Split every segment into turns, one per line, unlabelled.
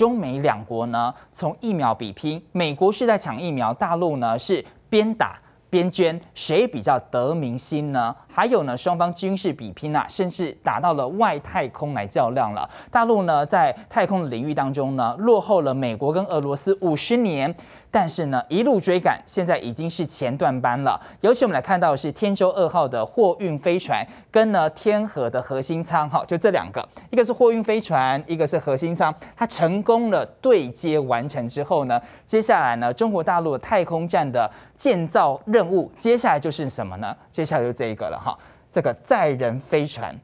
中美两国呢，从疫苗比拼，美国是在抢疫苗，大陆呢是边打边捐，谁比较得民心呢？还有呢，双方军事比拼啊，甚至打到了外太空来较量了。大陆呢，在太空领域当中呢，落后了美国跟俄罗斯五十年。但是呢，一路追赶，现在已经是前段班了。尤其我们来看到的是天舟二号的货运飞船跟呢天河的核心舱，哈，就这两个，一个是货运飞船，一个是核心舱，它成功了对接完成之后呢，接下来呢，中国大陆的太空站的建造任务，接下来就是什么呢？接下来就这一个了，哈，这个载人飞船。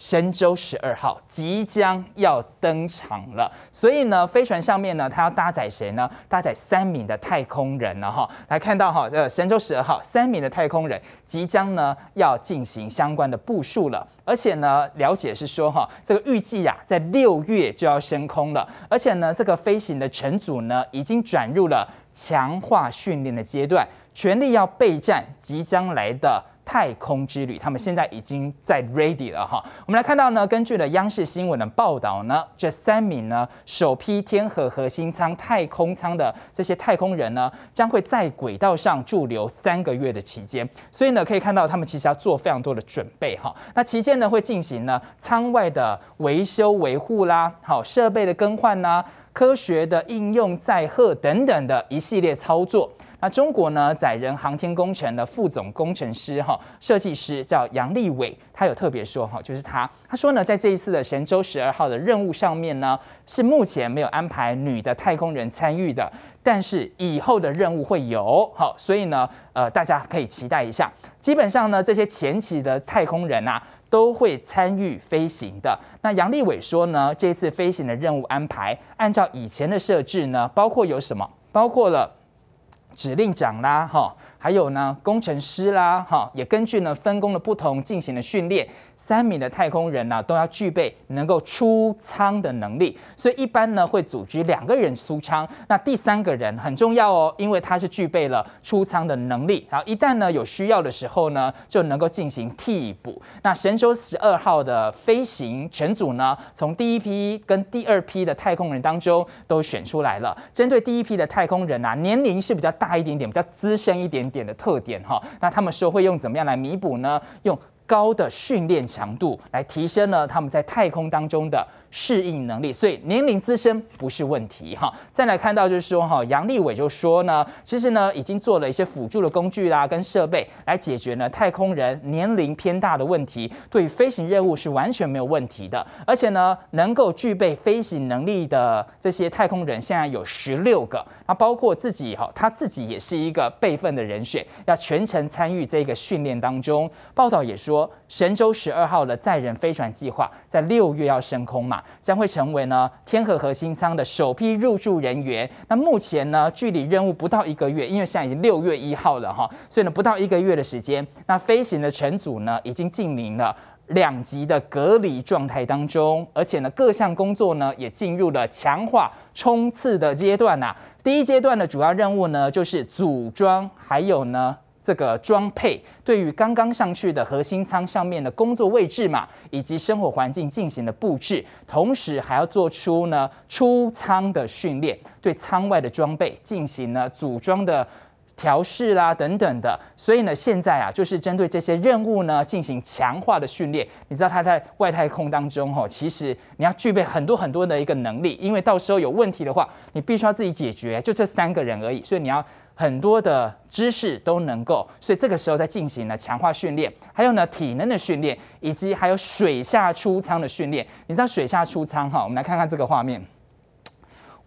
神舟十二号即将要登场了，所以呢，飞船上面呢，它要搭载谁呢？搭载三名的太空人呢，哈，来看到哈，呃，神舟十二号三名的太空人即将呢要进行相关的部署了，而且呢，了解是说哈，这个预计呀，在六月就要升空了，而且呢，这个飞行的乘组呢，已经转入了强化训练的阶段，全力要备战即将来的。太空之旅，他们现在已经在 ready 了哈。我们来看到呢，根据了央视新闻的报道呢，这三名呢首批天河核心舱太空舱的这些太空人呢，将会在轨道上驻留三个月的期间，所以呢可以看到他们其实要做非常多的准备哈。那期间呢会进行呢舱外的维修维护啦，好设备的更换啦，科学的应用载荷等等的一系列操作。那中国呢载人航天工程的副总工程师哈设计师叫杨利伟，他有特别说哈，就是他他说呢在这一次的神舟十二号的任务上面呢是目前没有安排女的太空人参与的，但是以后的任务会有好，所以呢呃大家可以期待一下。基本上呢这些前期的太空人啊都会参与飞行的。那杨利伟说呢这次飞行的任务安排按照以前的设置呢包括有什么？包括了。指令长啦，哈，还有呢，工程师啦，哈，也根据呢分工的不同进行了训练。三名的太空人呢，都要具备能够出舱的能力，所以一般呢会组织两个人出舱，那第三个人很重要哦，因为他是具备了出舱的能力，然后一旦呢有需要的时候呢，就能够进行替补。那神舟十二号的飞行全组呢，从第一批跟第二批的太空人当中都选出来了。针对第一批的太空人啊，年龄是比较。大一点点，比较资深一点点的特点哈，那他们说会用怎么样来弥补呢？用高的训练强度来提升呢，他们在太空当中的。适应能力，所以年龄资深不是问题哈。再来看到就是说哈，杨利伟就说呢，其实呢已经做了一些辅助的工具啦，跟设备来解决呢太空人年龄偏大的问题，对飞行任务是完全没有问题的。而且呢，能够具备飞行能力的这些太空人现在有十六个，那包括自己哈，他自己也是一个备份的人选，要全程参与这个训练当中。报道也说。神舟十二号的载人飞船计划在六月要升空嘛，将会成为呢天河核心舱的首批入住人员。那目前呢，距离任务不到一个月，因为现在已经六月一号了哈，所以呢不到一个月的时间，那飞行的乘组呢已经进临了。两级的隔离状态当中，而且呢各项工作呢也进入了强化冲刺的阶段呐。第一阶段的主要任务呢就是组装，还有呢。这个装配对于刚刚上去的核心舱上面的工作位置嘛，以及生活环境进行了布置，同时还要做出呢出舱的训练，对舱外的装备进行了组装的调试啦等等的。所以呢，现在啊，就是针对这些任务呢进行强化的训练。你知道他在外太空当中哦，其实你要具备很多很多的一个能力，因为到时候有问题的话，你必须要自己解决。就这三个人而已，所以你要。很多的知识都能够，所以这个时候在进行了强化训练，还有呢体能的训练，以及还有水下出舱的训练。你知道水下出舱哈？我们来看看这个画面。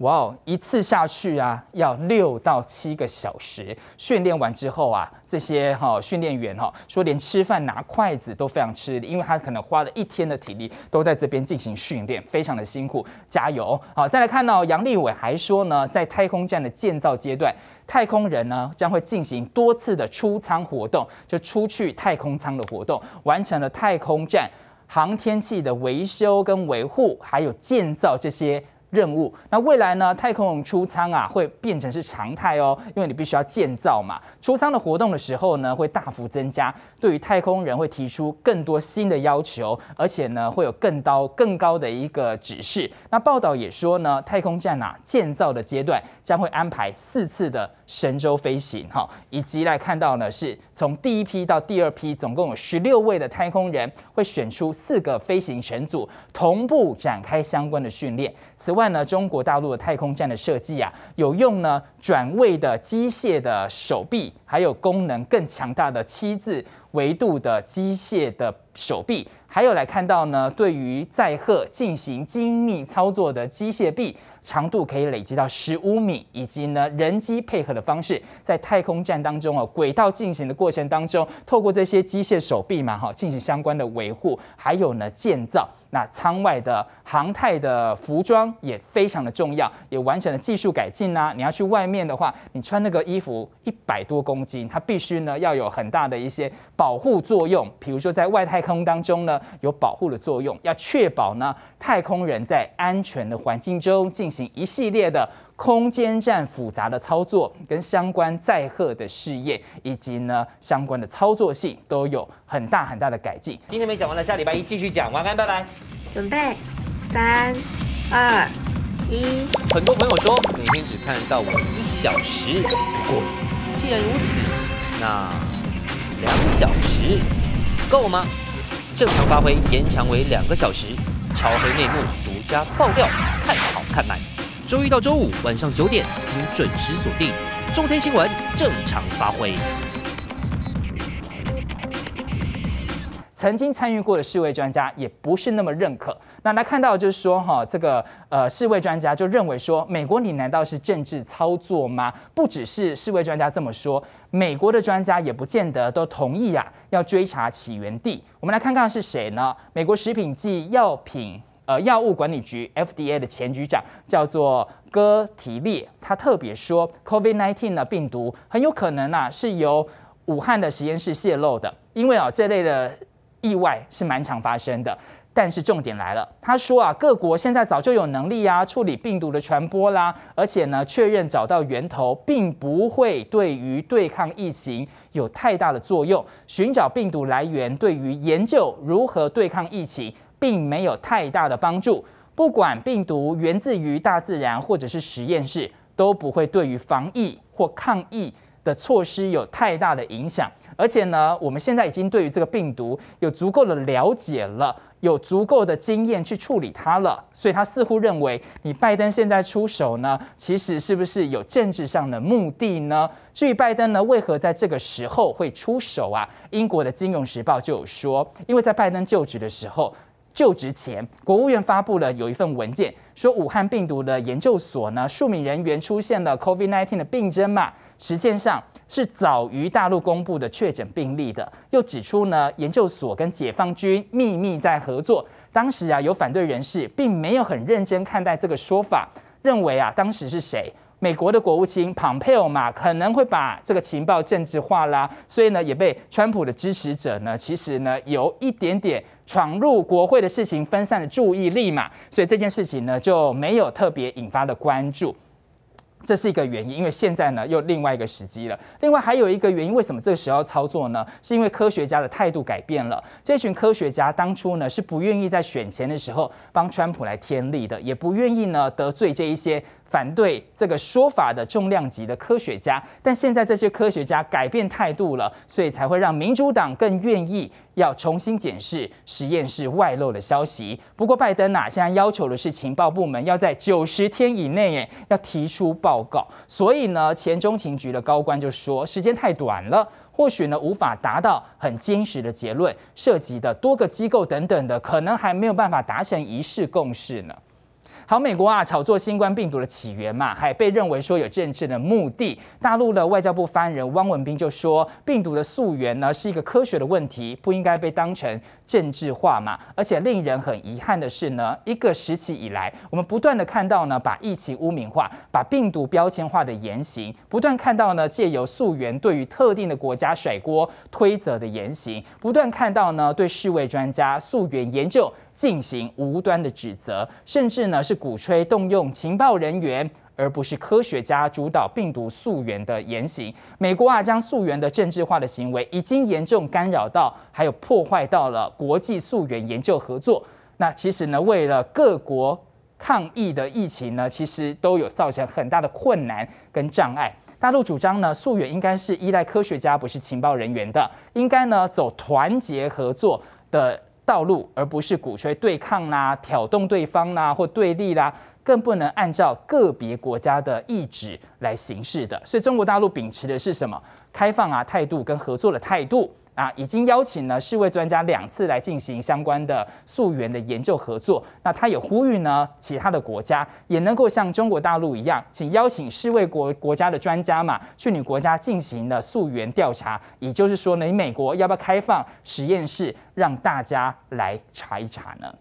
哇哦！一次下去啊，要六到七个小时。训练完之后啊，这些哈训练员哈说，连吃饭拿筷子都非常吃力，因为他可能花了一天的体力都在这边进行训练，非常的辛苦。加油！好，再来看到杨利伟还说呢，在太空站的建造阶段，太空人呢将会进行多次的出舱活动，就出去太空舱的活动，完成了太空站航天器的维修跟维护，还有建造这些。任务，那未来呢？太空出舱啊，会变成是常态哦，因为你必须要建造嘛。出舱的活动的时候呢，会大幅增加，对于太空人会提出更多新的要求，而且呢，会有更高更高的一个指示。那报道也说呢，太空站啊建造的阶段将会安排四次的神舟飞行，哈，以及来看到呢，是从第一批到第二批，总共有十六位的太空人会选出四个飞行神组，同步展开相关的训练。此外，看呢，中国大陆的太空站的设计啊，有用呢转位的机械的手臂，还有功能更强大的七字。维度的机械的手臂，还有来看到呢，对于载荷进行精密操作的机械臂，长度可以累积到十五米，以及呢人机配合的方式，在太空站当中哦，轨道进行的过程当中，透过这些机械手臂嘛哈，进行相关的维护，还有呢建造那舱外的航太的服装也非常的重要，也完成了技术改进呐。你要去外面的话，你穿那个衣服一百多公斤，它必须呢要有很大的一些。保护作用，比如说在外太空当中呢，有保护的作用，要确保呢太空人在安全的环境中进行一系列的空间站复杂的操作，跟相关载荷的试验，以及呢相关的操作性都有很大很大的改进。今天没讲完的，下礼拜一继续讲。晚安，拜拜。
准备，三、二、
一。很多朋友说每天只看到我一小时，不过既然如此，那。两小时够吗？正常发挥延长为两个小时，超黑内幕独家爆料，看好看满。周一到周五晚上九点，请准时锁定中天新闻正常发挥。曾经参与过的世卫专家也不是那么认可。那来看到就是说，哈，这个呃，世卫专家就认为说，美国你难道是政治操作吗？不只是世卫专家这么说，美国的专家也不见得都同意啊。要追查起源地，我们来看看是谁呢？美国食品及药品呃药物管理局 FDA 的前局长叫做戈提列，他特别说，COVID nineteen 的病毒很有可能啊是由武汉的实验室泄露的，因为啊这类的。意外是蛮常发生的，但是重点来了。他说啊，各国现在早就有能力啊处理病毒的传播啦，而且呢确认找到源头，并不会对于对抗疫情有太大的作用。寻找病毒来源对于研究如何对抗疫情，并没有太大的帮助。不管病毒源自于大自然或者是实验室，都不会对于防疫或抗疫。的措施有太大的影响，而且呢，我们现在已经对于这个病毒有足够的了解了，有足够的经验去处理它了，所以他似乎认为，你拜登现在出手呢，其实是不是有政治上的目的呢？至于拜登呢，为何在这个时候会出手啊？英国的《金融时报》就有说，因为在拜登就职的时候，就职前，国务院发布了有一份文件，说武汉病毒的研究所呢，数名人员出现了 COVID-19 的病症嘛。实际上，是早于大陆公布的确诊病例的。又指出呢，研究所跟解放军秘密在合作。当时啊，有反对人士并没有很认真看待这个说法，认为啊，当时是谁？美国的国务卿庞佩奥嘛，可能会把这个情报政治化啦。所以呢，也被川普的支持者呢，其实呢有一点点闯入国会的事情分散了注意力嘛。所以这件事情呢，就没有特别引发的关注。这是一个原因，因为现在呢又另外一个时机了。另外还有一个原因，为什么这个时候要操作呢？是因为科学家的态度改变了。这群科学家当初呢是不愿意在选前的时候帮川普来添力的，也不愿意呢得罪这一些。反对这个说法的重量级的科学家，但现在这些科学家改变态度了，所以才会让民主党更愿意要重新检视实验室外漏的消息。不过，拜登呐，现在要求的是情报部门要在九十天以内，要提出报告。所以呢，前中情局的高官就说，时间太短了，或许呢无法达到很坚实的结论，涉及的多个机构等等的，可能还没有办法达成一致共识呢。好，美国啊炒作新冠病毒的起源嘛，还被认为说有政治的目的。大陆的外交部发言人汪文斌就说，病毒的溯源呢是一个科学的问题，不应该被当成政治化嘛。而且令人很遗憾的是呢，一个时期以来，我们不断的看到呢，把疫情污名化、把病毒标签化的言行，不断看到呢，借由溯源对于特定的国家甩锅推责的言行，不断看到呢，对世卫专家溯源研究。进行无端的指责，甚至呢是鼓吹动用情报人员，而不是科学家主导病毒溯源的言行。美国啊将溯源的政治化的行为，已经严重干扰到还有破坏到了国际溯源研究合作。那其实呢，为了各国抗疫的疫情呢，其实都有造成很大的困难跟障碍。大陆主张呢，溯源应该是依赖科学家，不是情报人员的，应该呢走团结合作的。道路，而不是鼓吹对抗啦、挑动对方啦或对立啦，更不能按照个别国家的意志来行事的。所以，中国大陆秉持的是什么？开放啊态度跟合作的态度。啊，已经邀请了世卫专家两次来进行相关的溯源的研究合作。那他也呼吁呢，其他的国家也能够像中国大陆一样，请邀请世卫国国家的专家嘛，去你国家进行的溯源调查。也就是说呢，美国要不要开放实验室让大家来查一查呢？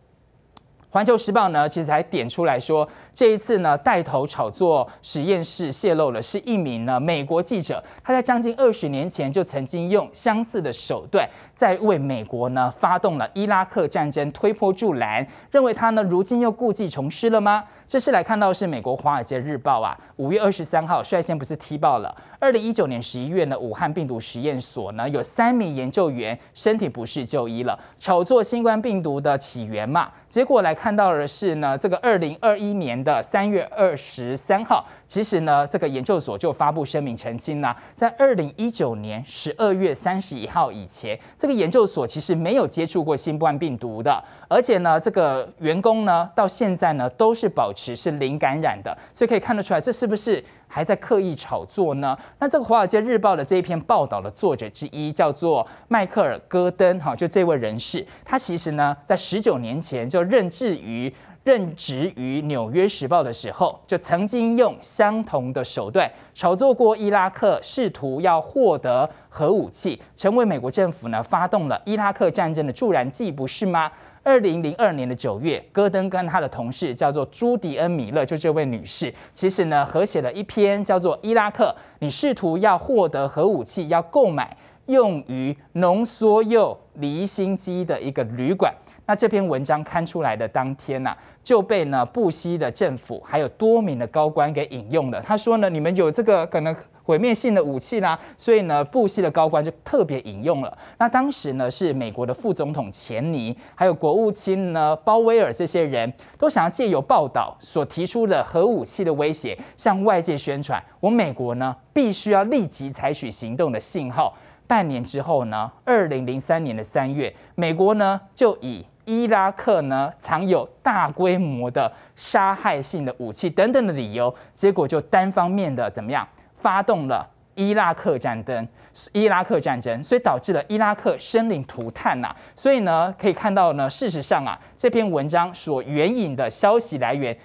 环球时报呢，其实还点出来说，这一次呢，带头炒作实验室泄露了，是一名呢美国记者，他在将近二十年前就曾经用相似的手段，在为美国呢发动了伊拉克战争推波助澜，认为他呢如今又故技重施了吗？这次来看到是美国华尔街日报啊，五月二十三号率先不是踢爆了，二零一九年十一月呢，武汉病毒实验所呢有三名研究员身体不适就医了，炒作新冠病毒的起源嘛，结果来。看到的是呢，这个二零二一年的三月二十三号，其实呢，这个研究所就发布声明澄清呢，在二零一九年十二月三十一号以前，这个研究所其实没有接触过新冠病毒的，而且呢，这个员工呢，到现在呢，都是保持是零感染的，所以可以看得出来，这是不是？还在刻意炒作呢。那这个《华尔街日报》的这一篇报道的作者之一叫做迈克尔·戈登，哈，就这位人士，他其实呢，在十九年前就任职于任职于《纽约时报》的时候，就曾经用相同的手段炒作过伊拉克试图要获得核武器，成为美国政府呢发动了伊拉克战争的助燃剂，不是吗？二零零二年的九月，戈登跟他的同事叫做朱迪恩·米勒，就这位女士，其实呢，合写了一篇叫做《伊拉克》，你试图要获得核武器，要购买用于浓缩铀离心机的一个旅馆。那这篇文章刊出来的当天呐，就被呢布希的政府还有多名的高官给引用了。他说呢，你们有这个可能毁灭性的武器啦，所以呢布希的高官就特别引用了。那当时呢是美国的副总统钱尼，还有国务卿呢鲍威尔，这些人都想要借由报道所提出的核武器的威胁，向外界宣传我美国呢必须要立即采取行动的信号。半年之后呢，二零零三年的三月，美国呢就以伊拉克呢，藏有大规模的杀害性的武器等等的理由，结果就单方面的怎么样发动了伊拉克战争？伊拉克战争，所以导致了伊拉克生灵涂炭呐。所以呢，可以看到呢，事实上啊，这篇文章所援引的消息来源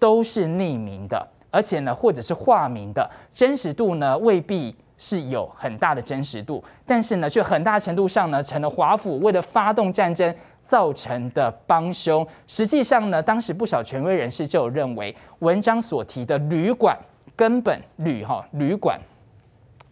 都是匿名的，而且呢，或者是化名的，真实度呢未必是有很大的真实度，但是呢，却很大程度上呢，成了华府为了发动战争。造成的帮凶，实际上呢，当时不少权威人士就认为，文章所提的旅馆根本旅哈旅馆，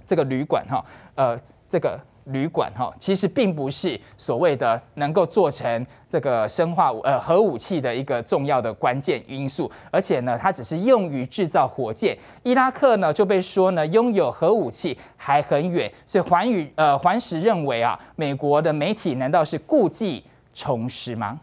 这个旅馆哈，呃，这个旅馆哈，其实并不是所谓的能够做成这个生化呃核武器的一个重要的关键因素，而且呢，它只是用于制造火箭。伊拉克呢就被说呢拥有核武器还很远，所以环宇呃环石认为啊，美国的媒体难道是顾忌？充实吗？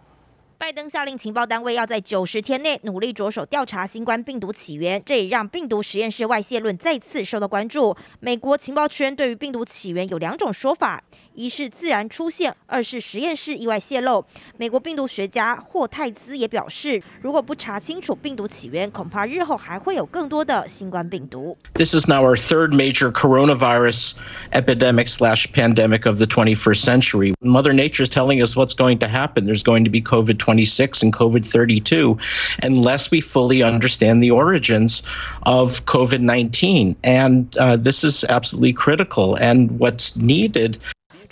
拜登下令情报单位要在九十天内努力着手调查新冠病毒起源，这也让病毒实验室外泄论再次受到关注。美国情报圈对于病毒起源有两种说法。一是自然出现，二是实验室意外泄露。美国病毒学家霍泰兹也表示，如果不查清楚病毒起源，恐怕日后还会有更多的新冠病毒。This is now our third major coronavirus epidemic slash pandemic of the 21st century. Mother Nature is telling us what's going to happen. There's going to be COVID 26 and COVID 32 unless we fully understand the origins of COVID 19. And uh, this is absolutely critical. And what's needed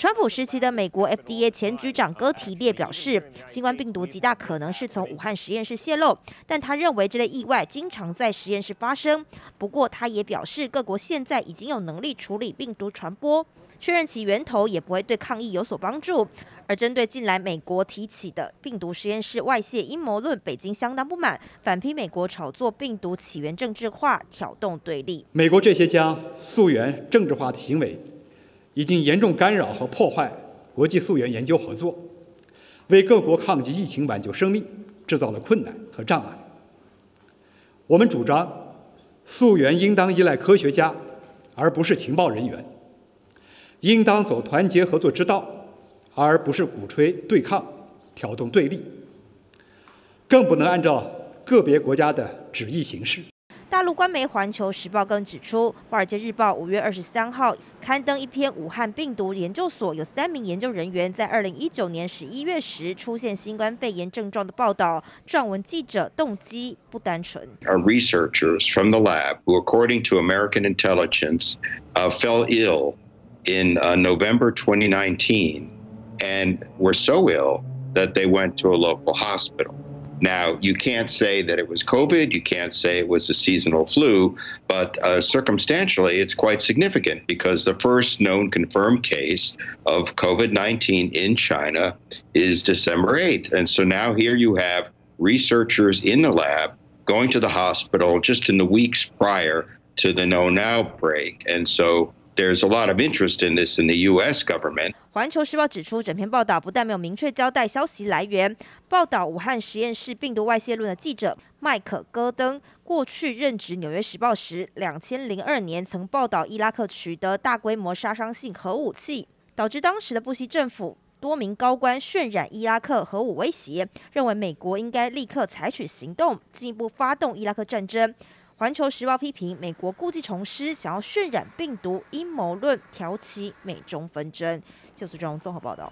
川普时期的美国 FDA 前局长戈提列表示，新冠病毒极大可能是从武汉实验室泄露，但他认为这类意外经常在实验室发生。不过，他也表示各国现在已经有能力处理病毒传播，确认其源头也不会对抗疫有所帮助。而针对近来美国提起的病毒实验室外泄阴谋论，北京相当不满，反批美国炒作病毒起源政治化，挑动对立。
美国这些将溯源政治化的行为。已经严重干扰和破坏国际溯源研究合作，为各国抗击疫情、挽救生命制造了困难和障碍。我们主张，溯源应当依赖科学家，而不是情报人员；应当走团结合作之道，而不是鼓吹对抗、挑动对立；更不能按照个别国家的旨意行事。
大陆官媒《环球时报》更指出，《华尔街日报》五月二十三号刊登一篇武汉病毒研究所有三名研究人员在二零一九年十一月时出现新冠肺炎症状的报道，撰文记者动机不单纯。
Now, you can't say that it was COVID, you can't say it was a seasonal flu, but uh, circumstantially, it's quite significant because the first known confirmed case of COVID 19 in China is December 8th. And so now here you have researchers in the lab going to the hospital just in the weeks prior to the known outbreak. And so there's lot interest this the government. U.S. a of in in《
环球时报》指出，整篇报道不但没有明确交代消息来源，报道武汉实验室病毒外泄论的记者麦克·戈登，过去任职《纽约时报》时，两千零二年曾报道伊拉克取得大规模杀伤性核武器，导致当时的布希政府多名高官渲染伊拉克核武威胁，认为美国应该立刻采取行动，进一步发动伊拉克战争。环球时报批评美国故技重施，想要渲染病毒阴谋论，挑起美中纷争。是这种综合报道。